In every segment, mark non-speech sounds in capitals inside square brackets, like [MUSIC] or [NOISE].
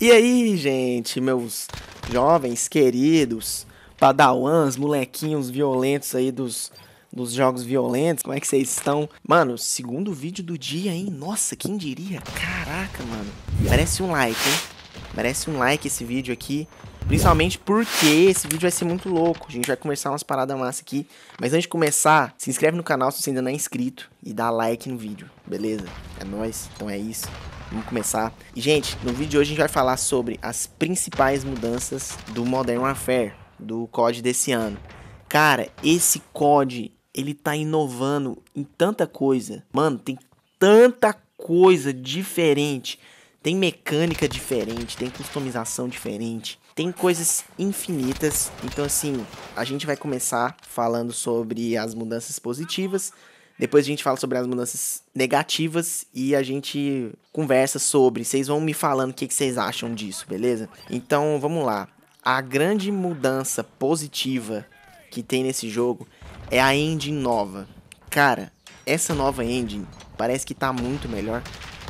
E aí, gente, meus jovens queridos, padawans, molequinhos violentos aí dos, dos jogos violentos, como é que vocês estão? Mano, segundo vídeo do dia, hein? Nossa, quem diria? Caraca, mano. Merece um like, hein? Merece um like esse vídeo aqui. Principalmente porque esse vídeo vai ser muito louco. A gente vai conversar umas paradas massa aqui. Mas antes de começar, se inscreve no canal se você ainda não é inscrito. E dá like no vídeo, beleza? É nóis, então é isso. Vamos começar. E, gente, no vídeo de hoje a gente vai falar sobre as principais mudanças do Modern Warfare, do COD desse ano. Cara, esse COD, ele tá inovando em tanta coisa. Mano, tem tanta coisa diferente. Tem mecânica diferente, tem customização diferente, tem coisas infinitas. Então, assim, a gente vai começar falando sobre as mudanças positivas depois a gente fala sobre as mudanças negativas e a gente conversa sobre. Vocês vão me falando o que, vocês acham disso, beleza? Então vamos lá. A grande mudança positiva que tem nesse jogo é a engine nova. Cara, essa nova engine parece que tá muito melhor.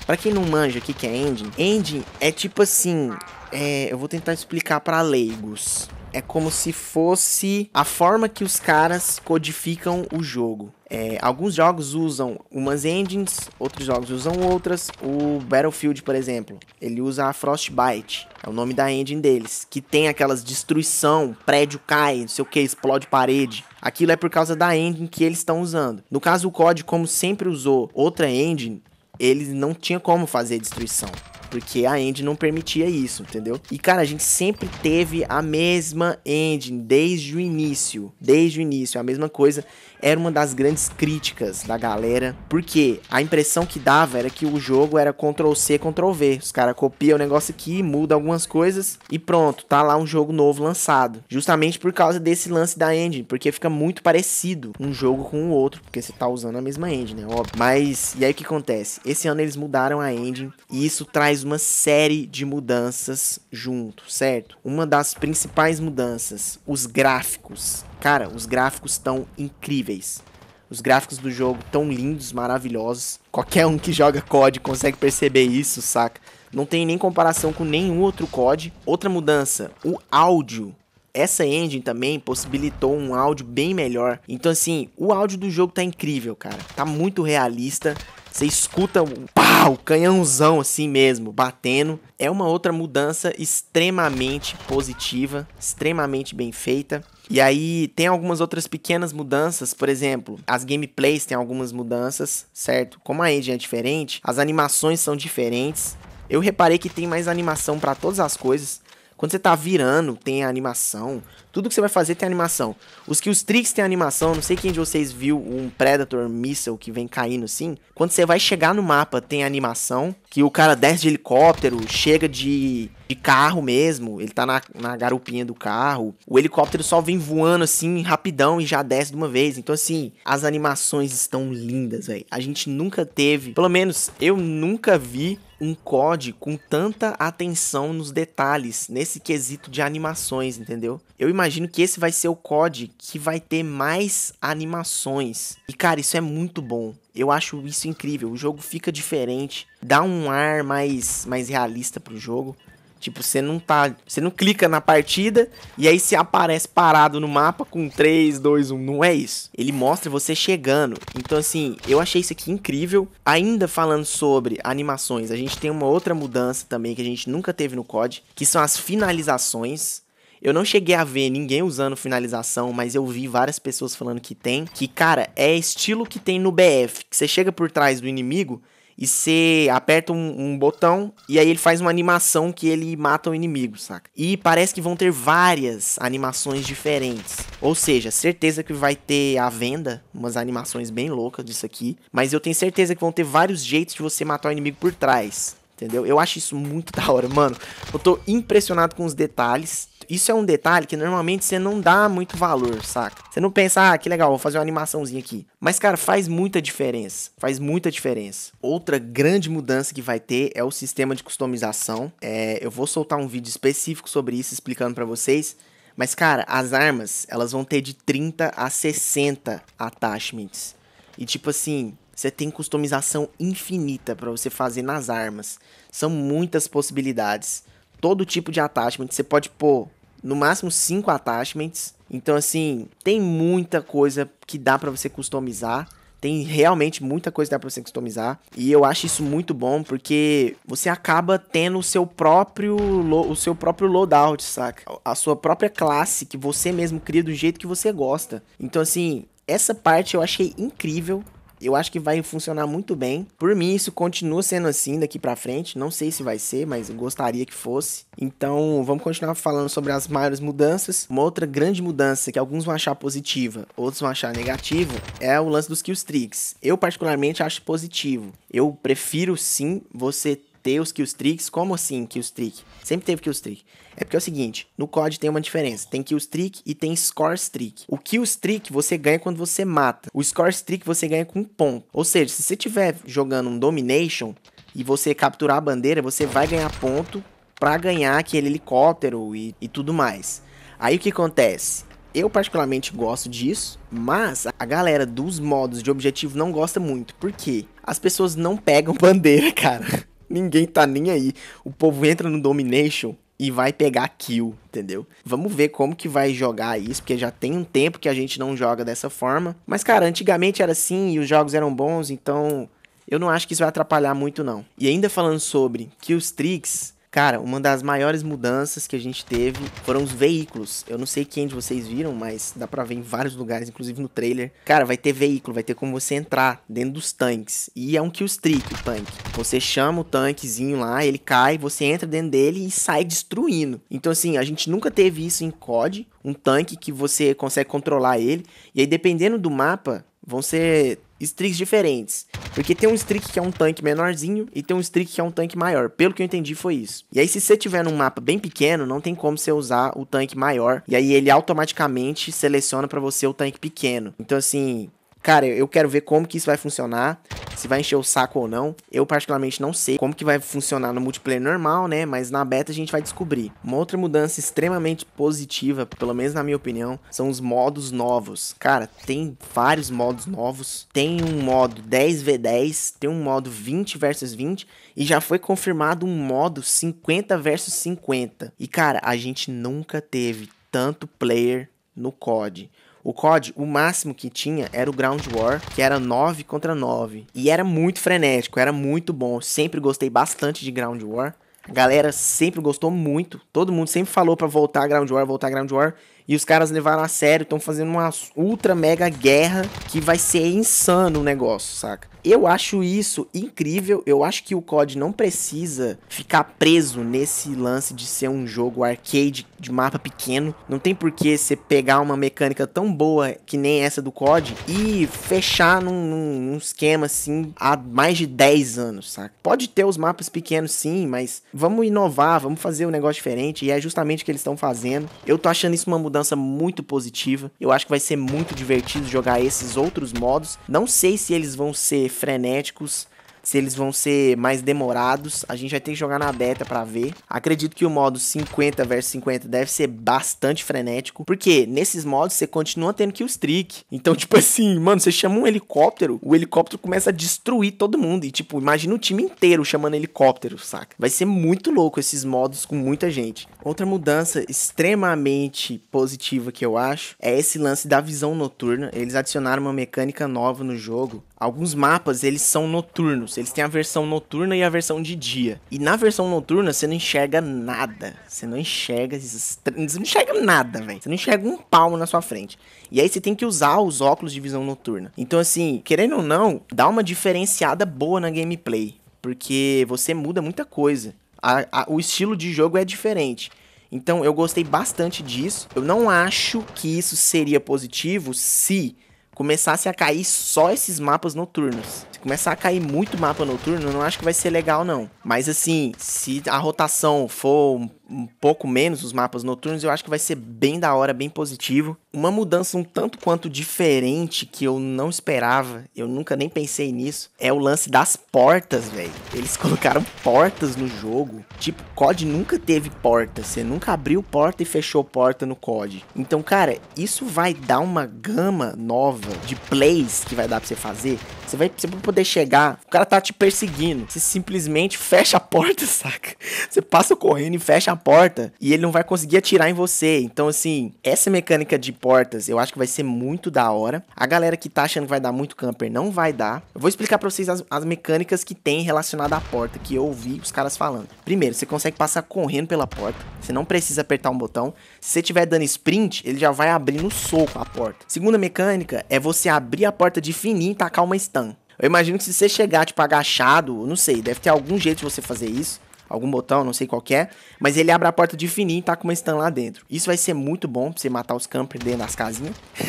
Para quem não manja o que, que é engine, engine é tipo assim. É, eu vou tentar explicar para leigos é como se fosse a forma que os caras codificam o jogo. É, alguns jogos usam umas engines, outros jogos usam outras. O Battlefield, por exemplo, ele usa a Frostbite, é o nome da engine deles, que tem aquelas destruição, prédio cai, não sei o que, explode parede. Aquilo é por causa da engine que eles estão usando. No caso, o COD, como sempre usou outra engine, eles não tinha como fazer destruição porque a engine não permitia isso, entendeu? E cara, a gente sempre teve a mesma engine desde o início, desde o início, a mesma coisa era uma das grandes críticas da galera, porque a impressão que dava era que o jogo era Ctrl C, Ctrl V. Os caras copiam o negócio aqui, muda algumas coisas e pronto, tá lá um jogo novo lançado. Justamente por causa desse lance da engine, porque fica muito parecido um jogo com o outro, porque você tá usando a mesma engine, né? Óbvio. Mas, e aí o que acontece? Esse ano eles mudaram a engine e isso traz uma série de mudanças junto, certo? Uma das principais mudanças, os gráficos. Cara, os gráficos estão incríveis. Os gráficos do jogo tão lindos, maravilhosos. Qualquer um que joga COD consegue perceber isso, saca? Não tem nem comparação com nenhum outro COD. Outra mudança, o áudio. Essa engine também possibilitou um áudio bem melhor. Então assim, o áudio do jogo tá incrível, cara. Tá muito realista. Você escuta o, pá, o canhãozão assim mesmo, batendo. É uma outra mudança extremamente positiva, extremamente bem feita. E aí tem algumas outras pequenas mudanças, por exemplo, as gameplays têm algumas mudanças, certo? Como a engine é diferente, as animações são diferentes. Eu reparei que tem mais animação para todas as coisas. Quando você tá virando, tem animação. Tudo que você vai fazer tem animação. Os que os tricks tem animação, não sei quem de vocês viu um Predator Missile que vem caindo assim. Quando você vai chegar no mapa, tem animação que o cara desce de helicóptero, chega de, de carro mesmo, ele tá na, na garupinha do carro, o helicóptero só vem voando assim, rapidão, e já desce de uma vez. Então, assim, as animações estão lindas, velho. A gente nunca teve, pelo menos eu nunca vi um COD com tanta atenção nos detalhes, nesse quesito de animações, entendeu? Eu imagino que esse vai ser o COD que vai ter mais animações. E, cara, isso é muito bom. Eu acho isso incrível. O jogo fica diferente, dá um ar mais, mais realista pro jogo. Tipo, você não tá. Você não clica na partida e aí você aparece parado no mapa com 3, 2, 1. Não é isso. Ele mostra você chegando. Então, assim, eu achei isso aqui incrível. Ainda falando sobre animações, a gente tem uma outra mudança também que a gente nunca teve no COD, que são as finalizações. Eu não cheguei a ver ninguém usando finalização, mas eu vi várias pessoas falando que tem. Que, cara, é estilo que tem no BF. Que você chega por trás do inimigo e você aperta um, um, botão e aí ele faz uma animação que ele mata o inimigo, saca? E parece que vão ter várias animações diferentes. Ou seja, certeza que vai ter à venda umas animações bem loucas disso aqui. Mas eu tenho certeza que vão ter vários jeitos de você matar o inimigo por trás. Entendeu? Eu acho isso muito [LAUGHS] da hora, mano. Eu tô impressionado com os detalhes. Isso é um detalhe que normalmente você não dá muito valor, saca? Você não pensa, ah, que legal, vou fazer uma animaçãozinha aqui. Mas, cara, faz muita diferença. Faz muita diferença. Outra grande mudança que vai ter é o sistema de customização. É, eu vou soltar um vídeo específico sobre isso, explicando para vocês. Mas, cara, as armas, elas vão ter de 30 a 60 attachments. E, tipo assim, você tem customização infinita para você fazer nas armas. São muitas possibilidades. Todo tipo de attachment. Você pode pôr no máximo cinco attachments. Então, assim, tem muita coisa que dá para você customizar. Tem realmente muita coisa que dá pra você customizar. E eu acho isso muito bom, porque você acaba tendo o seu próprio, o seu próprio loadout, saca? A sua própria classe que você mesmo cria do jeito que você gosta. Então, assim, essa parte eu achei incrível. Eu acho que vai funcionar muito bem. Por mim, isso continua sendo assim daqui para frente. Não sei se vai ser, mas gostaria que fosse. Então, vamos continuar falando sobre as maiores mudanças. Uma outra grande mudança que alguns vão achar positiva, outros vão achar negativa, é o lance dos kill streaks. Eu particularmente acho positivo. Eu prefiro sim você ter os tricks, Como assim killstreak? Sempre teve killstreak. É porque é o seguinte, no COD tem uma diferença. Tem streak e tem score streak. O streak você ganha quando você mata. O score streak você ganha com um ponto. Ou seja, se você estiver jogando um domination e você capturar a bandeira, você vai ganhar ponto para ganhar aquele helicóptero e, e tudo mais. Aí o que acontece? Eu particularmente gosto disso, mas a galera dos modos de objetivo não gosta muito, porque as pessoas não pegam [LAUGHS] bandeira, cara. Ninguém tá nem aí. O povo entra no Domination e vai pegar kill, entendeu? Vamos ver como que vai jogar isso, porque já tem um tempo que a gente não joga dessa forma. Mas, cara, antigamente era assim e os jogos eram bons, então eu não acho que isso vai atrapalhar muito, não. E ainda falando sobre kills tricks, Cara, uma das maiores mudanças que a gente teve foram os veículos. Eu não sei quem de vocês viram, mas dá pra ver em vários lugares, inclusive no trailer. Cara, vai ter veículo, vai ter como você entrar dentro dos tanques. E é um kill streak o tanque. Você chama o tanquezinho lá, ele cai, você entra dentro dele e sai destruindo. Então, assim, a gente nunca teve isso em COD. Um tanque que você consegue controlar ele. E aí, dependendo do mapa, vão ser streaks diferentes. Porque tem um streak que é um tanque menorzinho e tem um streak que é um tanque maior. Pelo que eu entendi foi isso. E aí se você tiver num mapa bem pequeno, não tem como você usar o tanque maior. E aí ele automaticamente seleciona para você o tanque pequeno. Então assim, Cara, eu quero ver como que isso vai funcionar, se vai encher o saco ou não. Eu particularmente não sei como que vai funcionar no multiplayer normal, né? Mas na beta a gente vai descobrir. Uma outra mudança extremamente positiva, pelo menos na minha opinião, são os modos novos. Cara, tem vários modos novos. Tem um modo 10v10, tem um modo 20 versus 20 e já foi confirmado um modo 50 versus 50. E cara, a gente nunca teve tanto player no COD. O COD, o máximo que tinha era o Ground War, que era 9 contra 9. E era muito frenético, era muito bom. Sempre gostei bastante de Ground War. A galera sempre gostou muito. Todo mundo sempre falou para voltar a Ground War, voltar a Ground War. E os caras levaram a sério, estão fazendo uma ultra mega guerra que vai ser insano o negócio, saca? Eu acho isso incrível. Eu acho que o COD não precisa ficar preso nesse lance de ser um jogo arcade de mapa pequeno. Não tem por que você pegar uma mecânica tão boa que nem essa do COD e fechar num, num, num esquema assim há mais de 10 anos, saca? Pode ter os mapas pequenos sim, mas vamos inovar, vamos fazer um negócio diferente e é justamente o que eles estão fazendo. Eu tô achando isso uma mudança mudança muito positiva. Eu acho que vai ser muito divertido jogar esses outros modos. Não sei se eles vão ser frenéticos, se eles vão ser mais demorados. A gente vai ter que jogar na beta para ver. Acredito que o modo 50 versus 50 deve ser bastante frenético, porque nesses modos você continua tendo que o streak. Então, [LAUGHS] tipo assim, mano, você chama um helicóptero, o helicóptero começa a destruir todo mundo e tipo, imagina o time inteiro chamando helicóptero, saca? Vai ser muito louco esses modos com muita gente. Outra mudança extremamente positiva que eu acho é esse lance da visão noturna. Eles adicionaram uma mecânica nova no jogo. Alguns mapas, eles são noturnos. Eles têm a versão noturna e a versão de dia. E na versão noturna você não enxerga nada. Você não enxerga. Você não enxerga nada, velho. Você não enxerga um palmo na sua frente. E aí você tem que usar os óculos de visão noturna. Então, assim, querendo ou não, dá uma diferenciada boa na gameplay. Porque você muda muita coisa. A, a, o estilo de jogo é diferente. Então eu gostei bastante disso. Eu não acho que isso seria positivo se começasse a cair só esses mapas noturnos. Se começar a cair muito mapa noturno, eu não acho que vai ser legal, não. Mas assim, se a rotação for um pouco menos os mapas noturnos, eu acho que vai ser bem da hora, bem positivo. Uma mudança um tanto quanto diferente que eu não esperava, eu nunca nem pensei nisso, é o lance das portas, velho. Eles [LAUGHS] colocaram portas no jogo. Tipo, COD nunca teve porta, você nunca abriu porta e fechou porta no COD. Então, cara, isso vai dar uma gama nova de plays que vai dar pra você fazer você vai sempre poder chegar, o cara tá te perseguindo. Você simplesmente fecha a porta, [LAUGHS] saca? Você passa correndo e fecha a porta e ele não vai conseguir atirar em você. Então, assim, essa mecânica de portas eu acho que vai ser muito da hora. A galera que tá achando que vai dar muito camper não vai dar. Eu vou explicar pra vocês as, as mecânicas que tem relacionada à porta que eu ouvi os caras falando. Primeiro, você consegue passar correndo pela porta. Você não precisa apertar um botão. Se você tiver dando sprint, ele já vai abrir no soco a porta. Segunda mecânica é você abrir a porta de fininho e tacar uma estampa eu imagino que se você chegar, tipo, agachado, não sei, deve ter algum jeito de você fazer isso. Algum botão, não sei qual é. Mas ele abre a porta de fininho e tá com uma stun lá dentro. Isso vai ser muito bom pra você matar os campers dentro das casinhas. [LAUGHS]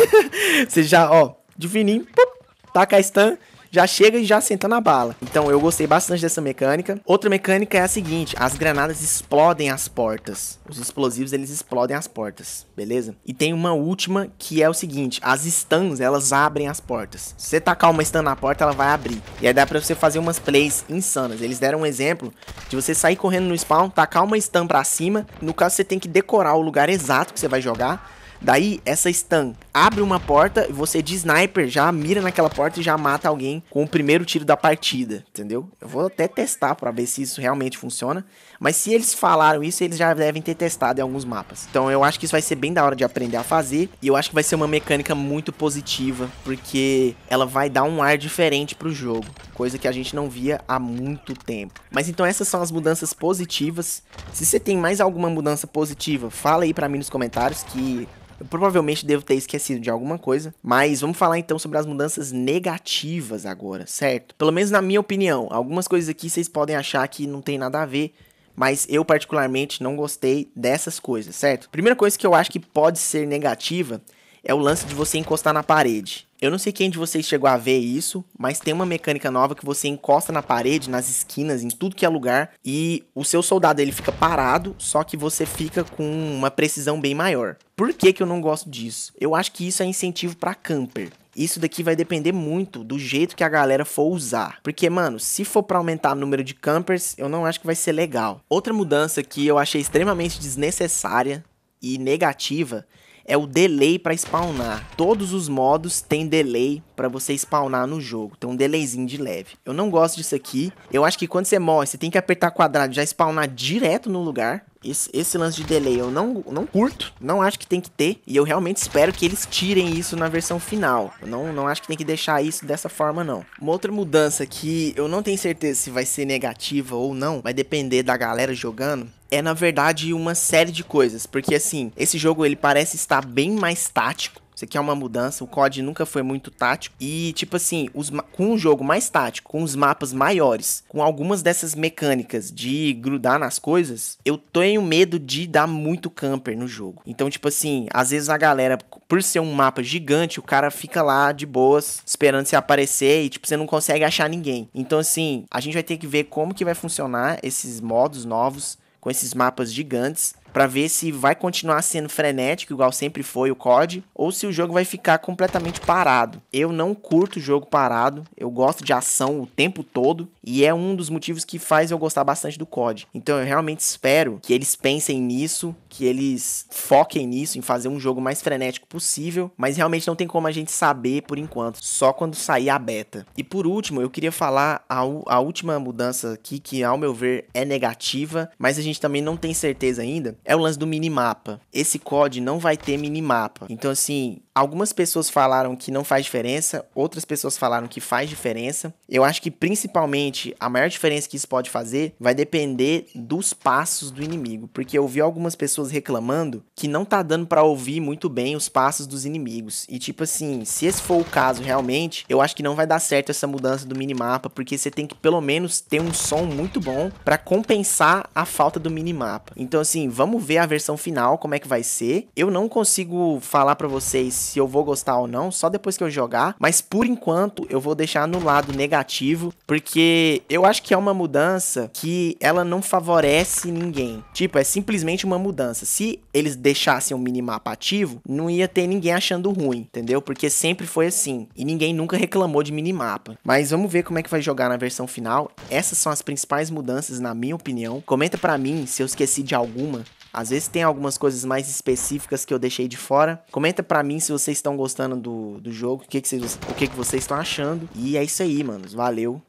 você já, ó, de fininho, pum, taca a stun já chega e já senta na bala. Então eu gostei bastante dessa mecânica. Outra mecânica é a seguinte, as granadas explodem as portas. Os explosivos, eles explodem as portas, beleza? E tem uma última que é o seguinte, as stuns, elas abrem as portas. Se você tacar uma stun na porta, ela vai abrir. E aí dá pra você fazer umas plays insanas. Eles deram um exemplo de você sair correndo no spawn, tacar uma stun pra cima. No caso, você tem que decorar o lugar exato que você vai jogar Daí, essa stun abre uma porta e você de sniper já mira naquela porta e já mata alguém com o primeiro tiro da partida, entendeu? Eu vou até testar para ver se isso realmente funciona. Mas se eles falaram isso, eles já devem ter testado em alguns mapas. Então eu acho que isso vai ser bem da hora de aprender a fazer. E eu acho que vai ser uma mecânica muito positiva, porque ela vai dar um ar diferente pro jogo. Coisa que a gente não via há muito tempo. Mas então essas são as mudanças positivas. Se você tem mais alguma mudança positiva, fala aí pra mim nos comentários que eu provavelmente devo ter esquecido de alguma coisa, mas vamos falar então sobre as mudanças negativas agora, certo? Pelo menos na minha opinião, algumas coisas aqui vocês podem achar que não tem nada a ver, mas eu particularmente não gostei dessas coisas, certo? Primeira coisa que eu acho que pode ser negativa é o lance de você encostar na parede. Eu não sei quem de vocês chegou a ver isso, mas tem uma mecânica nova que você encosta na parede, nas esquinas, em tudo que é lugar, e o seu soldado ele fica parado, só que você fica com uma precisão bem maior. Por que, que eu não gosto disso? Eu acho que isso é incentivo para camper. Isso daqui vai depender muito do jeito que a galera for usar. Porque, mano, se for para aumentar o número de campers, eu não acho que vai ser legal. Outra mudança que eu achei extremamente desnecessária e negativa é o delay para spawnar. Todos os modos têm delay para você spawnar no jogo. Tem um delayzinho de leve. Eu não gosto disso aqui. Eu acho que quando você morre, você tem que apertar quadrado e já spawnar direto no lugar. Esse, esse, lance de delay eu não, não curto, não acho que tem que ter, e eu realmente espero que eles tirem isso na versão final. Eu não, não acho que tem que deixar isso dessa forma, não. Uma outra mudança que eu não tenho certeza se vai ser negativa ou não, vai depender da galera jogando, é na verdade uma série de coisas, porque assim, esse jogo ele parece estar bem mais tático. Isso aqui é uma mudança, o COD nunca foi muito tático. E, tipo assim, os, com um jogo mais tático, com os mapas maiores, com algumas dessas mecânicas de grudar nas coisas, eu tenho medo de dar muito camper no jogo. Então, tipo assim, às vezes a galera, por ser um mapa gigante, o cara fica lá de boas, esperando se aparecer e, tipo, você não consegue achar ninguém. Então, assim, a gente vai ter que ver como que vai funcionar esses modos novos com esses mapas gigantes para ver se vai continuar sendo frenético, igual sempre foi o COD, ou se o jogo vai ficar completamente parado. Eu não curto jogo parado, eu gosto de ação o tempo todo, e é um dos motivos que faz eu gostar bastante do COD. Então eu realmente espero que eles pensem nisso, que eles foquem nisso, em fazer um jogo mais frenético possível, mas realmente não tem como a gente saber por enquanto, só quando sair a beta. E por último, eu queria falar a, a última mudança aqui, que ao meu ver é negativa, mas a gente também não tem certeza ainda, é o lance do minimapa. Esse COD não vai ter minimapa. Então, assim, Algumas pessoas falaram que não faz diferença, outras pessoas falaram que faz diferença. Eu acho que principalmente a maior diferença que isso pode fazer vai depender dos passos do inimigo, porque eu vi algumas pessoas reclamando que não tá dando para ouvir muito bem os passos dos inimigos. E tipo assim, se esse for o caso realmente, eu acho que não vai dar certo essa mudança do minimapa, porque você tem que pelo menos ter um som muito bom para compensar a falta do minimapa. Então assim, vamos ver a versão final como é que vai ser. Eu não consigo falar para vocês se eu vou gostar ou não, só depois que eu jogar. Mas por enquanto eu vou deixar no lado negativo, porque eu acho que é uma mudança que ela não favorece ninguém. Tipo, é simplesmente uma mudança. Se eles deixassem o minimapa ativo, não ia ter ninguém achando ruim, entendeu? Porque sempre foi assim. E ninguém nunca reclamou de minimapa. Mas vamos ver como é que vai jogar na versão final. Essas são as principais mudanças, na minha opinião. Comenta pra mim se eu esqueci de alguma. Às vezes tem algumas coisas mais específicas que eu deixei de fora. Comenta pra mim se vocês estão gostando do, do jogo, o que, que, vocês, o que, que vocês estão achando. E é isso aí, manos. Valeu,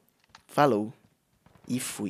falou e fui.